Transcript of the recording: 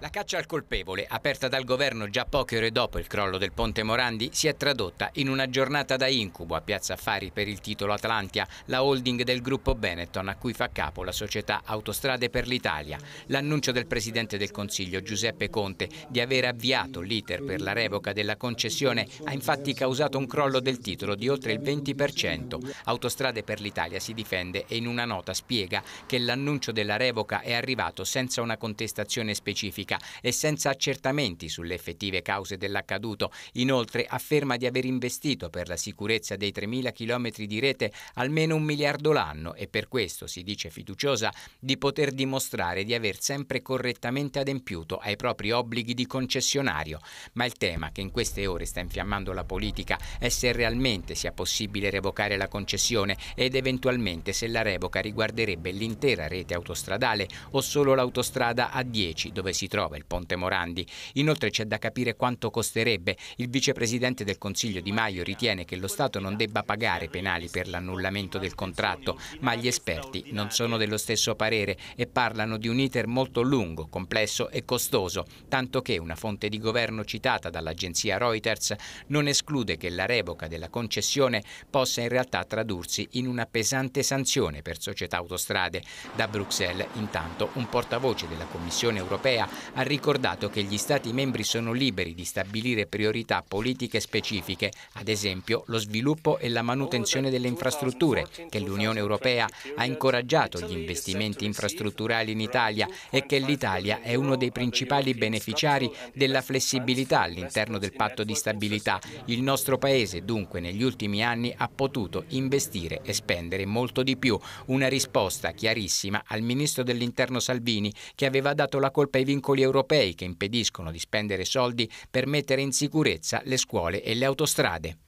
La caccia al colpevole, aperta dal governo già poche ore dopo il crollo del ponte Morandi, si è tradotta in una giornata da incubo a Piazza Affari per il titolo Atlantia, la holding del gruppo Benetton a cui fa capo la società Autostrade per l'Italia. L'annuncio del presidente del Consiglio Giuseppe Conte di aver avviato l'iter per la revoca della concessione ha infatti causato un crollo del titolo di oltre il 20%. Autostrade per l'Italia si difende e in una nota spiega che l'annuncio della revoca è arrivato senza una contestazione specifica pubblica e senza accertamenti sulle effettive cause dell'accaduto. Inoltre afferma di aver investito per la sicurezza dei 3.000 km di rete almeno un miliardo l'anno e per questo si dice fiduciosa di poter dimostrare di aver sempre correttamente adempiuto ai propri obblighi di concessionario. Ma il tema che in queste ore sta infiammando la politica è se realmente sia possibile revocare la concessione ed eventualmente se la revoca riguarderebbe l'intera rete autostradale o solo l'autostrada A10 dove si trova trova il Ponte Morandi. Inoltre c'è da capire quanto costerebbe. Il vicepresidente del Consiglio Di Maio ritiene che lo Stato non debba pagare penali per l'annullamento del contratto, ma gli esperti non sono dello stesso parere e parlano di un iter molto lungo, complesso e costoso, tanto che una fonte di governo citata dall'agenzia Reuters non esclude che la revoca della concessione possa in realtà tradursi in una pesante sanzione per società autostrade. Da Bruxelles, intanto, un portavoce della Commissione europea ha ricordato che gli Stati membri sono liberi di stabilire priorità politiche specifiche, ad esempio lo sviluppo e la manutenzione delle infrastrutture, che l'Unione Europea ha incoraggiato gli investimenti infrastrutturali in Italia e che l'Italia è uno dei principali beneficiari della flessibilità all'interno del patto di stabilità. Il nostro Paese dunque negli ultimi anni ha potuto investire e spendere molto di più. Una risposta chiarissima al Ministro dell'Interno Salvini che aveva dato la colpa ai vincoli vincoli europei che impediscono di spendere soldi per mettere in sicurezza le scuole e le autostrade.